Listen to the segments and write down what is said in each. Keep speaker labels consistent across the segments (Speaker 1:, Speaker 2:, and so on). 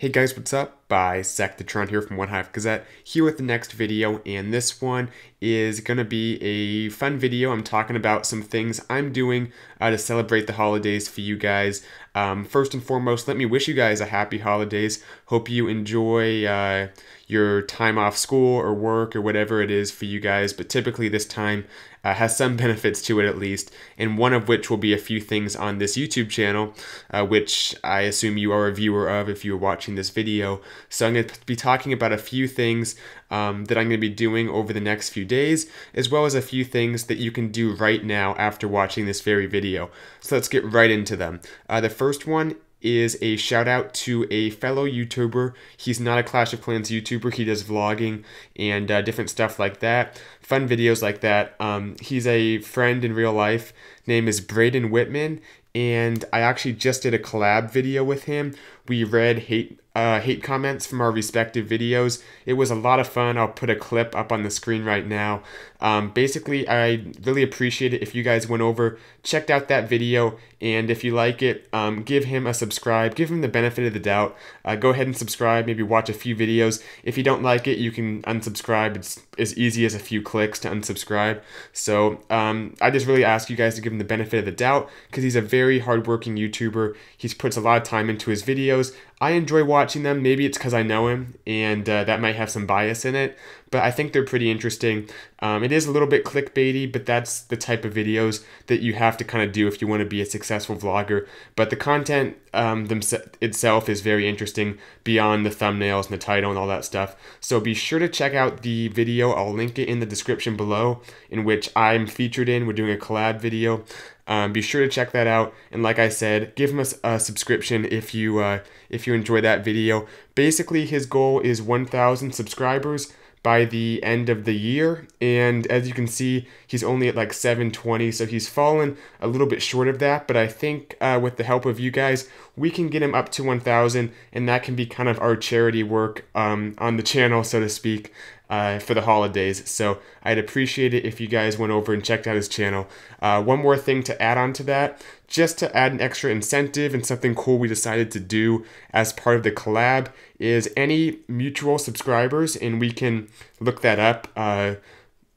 Speaker 1: Hey guys, what's up? By Zach Tron here from One Hive Gazette, here with the next video, and this one is going to be a fun video. I'm talking about some things I'm doing uh, to celebrate the holidays for you guys. Um, first and foremost, let me wish you guys a happy holidays. Hope you enjoy uh, your time off school or work or whatever it is for you guys, but typically this time uh, has some benefits to it at least, and one of which will be a few things on this YouTube channel, uh, which I assume you are a viewer of if you're watching this video. So I'm going to be talking about a few things um, that I'm going to be doing over the next few days, as well as a few things that you can do right now after watching this very video. So let's get right into them. Uh, the first one is a shout out to a fellow YouTuber. He's not a Clash of Clans YouTuber. He does vlogging and uh, different stuff like that, fun videos like that. Um, he's a friend in real life. Name is Braden Whitman, and I actually just did a collab video with him. We read hate uh, hate comments from our respective videos. It was a lot of fun. I'll put a clip up on the screen right now. Um, basically, I really appreciate it if you guys went over, checked out that video, and if you like it, um, give him a subscribe. Give him the benefit of the doubt. Uh, go ahead and subscribe. Maybe watch a few videos. If you don't like it, you can unsubscribe. It's as easy as a few clicks to unsubscribe. So um, I just really ask you guys to give him the benefit of the doubt because he's a very hardworking YouTuber. He puts a lot of time into his videos. I enjoy watching them. Maybe it's because I know him, and uh, that might have some bias in it, but I think they're pretty interesting. Um, it is a little bit clickbaity, but that's the type of videos that you have to kind of do if you want to be a successful vlogger. But the content um, themse- itself is very interesting beyond the thumbnails and the title and all that stuff. So be sure to check out the video. I'll link it in the description below, in which I'm featured in. We're doing a collab video. Um, be sure to check that out. And like I said, give him a, a subscription if you uh, if you enjoy that video. Basically, his goal is 1,000 subscribers by the end of the year. And as you can see, he's only at like 720, so he's fallen a little bit short of that. But I think uh, with the help of you guys, we can get him up to 1,000, and that can be kind of our charity work um, on the channel, so to speak uh, for the holidays. So I'd appreciate it if you guys went over and checked out his channel. Uh, one more thing to add on to that, just to add an extra incentive and something cool we decided to do as part of the collab is any mutual subscribers, and we can look that up. Uh,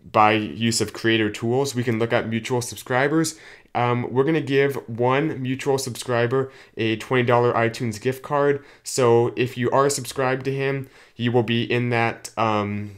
Speaker 1: by use of creator tools. We can look at mutual subscribers. Um, we're going to give one mutual subscriber a $20 iTunes gift card. So if you are subscribed to him, you will be in that, um,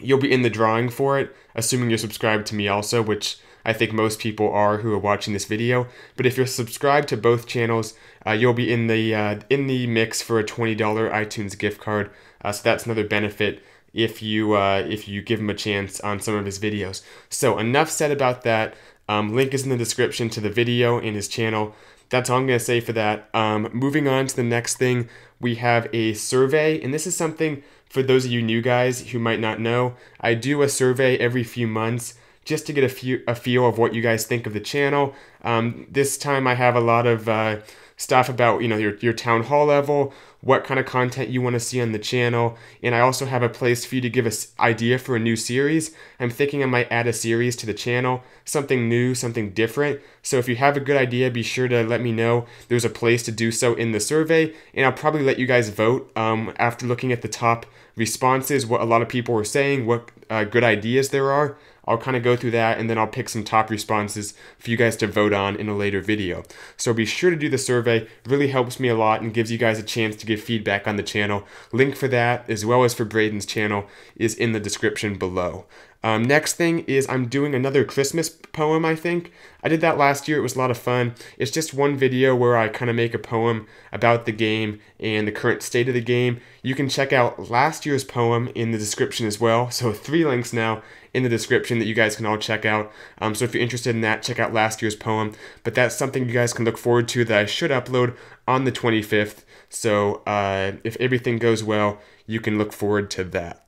Speaker 1: you'll be in the drawing for it, assuming you're subscribed to me also, which I think most people are who are watching this video. But if you're subscribed to both channels, uh, you'll be in the, uh, in the mix for a $20 iTunes gift card. Uh, so that's another benefit if you uh, if you give him a chance on some of his videos. So enough said about that. Um, link is in the description to the video and his channel. That's all I'm gonna say for that. Um, moving on to the next thing, we have a survey, and this is something for those of you new guys who might not know. I do a survey every few months just to get a few a feel of what you guys think of the channel. Um, this time I have a lot of uh, stuff about you know your, your town hall level what kind of content you want to see on the channel and i also have a place for you to give us idea for a new series i'm thinking i might add a series to the channel something new something different so if you have a good idea be sure to let me know there's a place to do so in the survey and i'll probably let you guys vote um, after looking at the top responses what a lot of people were saying what uh, good ideas there are I'll kind of go through that and then I'll pick some top responses for you guys to vote on in a later video. So be sure to do the survey, it really helps me a lot and gives you guys a chance to give feedback on the channel. Link for that as well as for Braden's channel is in the description below. Um, next thing is I'm doing another Christmas poem, I think. I did that last year. It was a lot of fun. It's just one video where I kind of make a poem about the game and the current state of the game. You can check out last year's poem in the description as well. So three links now in the description that you guys can all check out. Um, so if you're interested in that, check out last year's poem. But that's something you guys can look forward to that I should upload on the 25th. So uh, if everything goes well, you can look forward to that.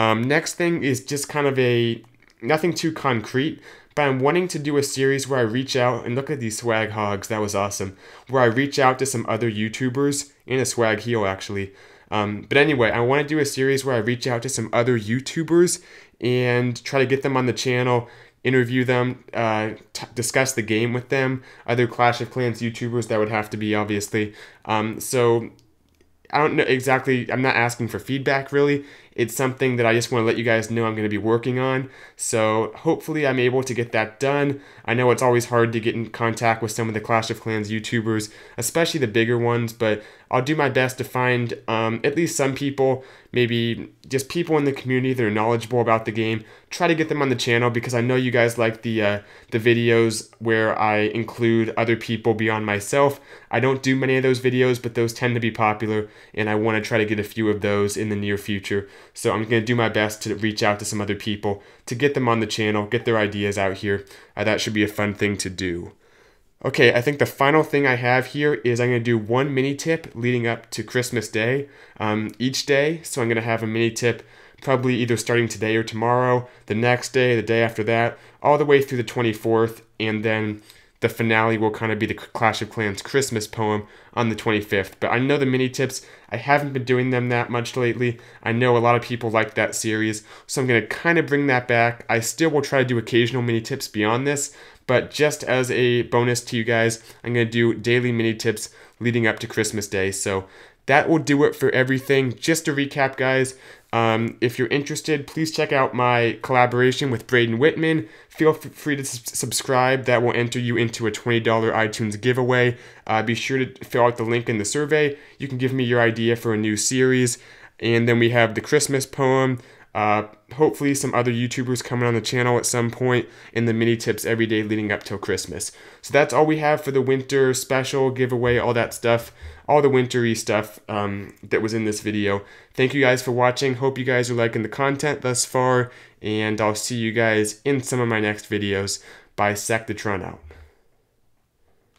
Speaker 1: Um, next thing is just kind of a nothing too concrete, but I'm wanting to do a series where I reach out and look at these swag hogs. That was awesome. Where I reach out to some other YouTubers in a swag heel actually. Um, but anyway, I want to do a series where I reach out to some other YouTubers and try to get them on the channel, interview them, uh, discuss the game with them, other Clash of Clans YouTubers that would have to be obviously. Um, so I don't know exactly, I'm not asking for feedback really. It's something that I just want to let you guys know I'm going to be working on. So hopefully I'm able to get that done. I know it's always hard to get in contact with some of the Clash of Clans YouTubers, especially the bigger ones, but I'll do my best to find um, at least some people, maybe just people in the community that are knowledgeable about the game. Try to get them on the channel because I know you guys like the uh, the videos where I include other people beyond myself. I don't do many of those videos, but those tend to be popular, and I want to try to get a few of those in the near future. So I'm going to do my best to reach out to some other people to get them on the channel, get their ideas out here. Uh, that should be a fun thing to do. Okay, I think the final thing I have here is I'm going to do one mini tip leading up to Christmas Day um, each day. So I'm going to have a mini tip probably either starting today or tomorrow, the next day, the day after that, all the way through the 24th, and then the finale will kind of be the Clash of Clans Christmas poem on the 25th. But I know the mini tips, I haven't been doing them that much lately. I know a lot of people like that series, so I'm going to kind of bring that back. I still will try to do occasional mini tips beyond this, but just as a bonus to you guys, I'm going to do daily mini tips leading up to Christmas Day. So that will do it for everything. Just to recap, guys, um, if you're interested, please check out my collaboration with Braden Whitman. Feel free to subscribe. That will enter you into a $20 iTunes giveaway. Uh, be sure to fill out the link in the survey. You can give me your idea for a new series. And then we have the Christmas poem, uh, hopefully, some other YouTubers coming on the channel at some point in the mini tips every day leading up till Christmas. So that's all we have for the winter special giveaway, all that stuff, all the wintery stuff um, that was in this video. Thank you guys for watching. Hope you guys are liking the content thus far, and I'll see you guys in some of my next videos. Bisect the Tron out.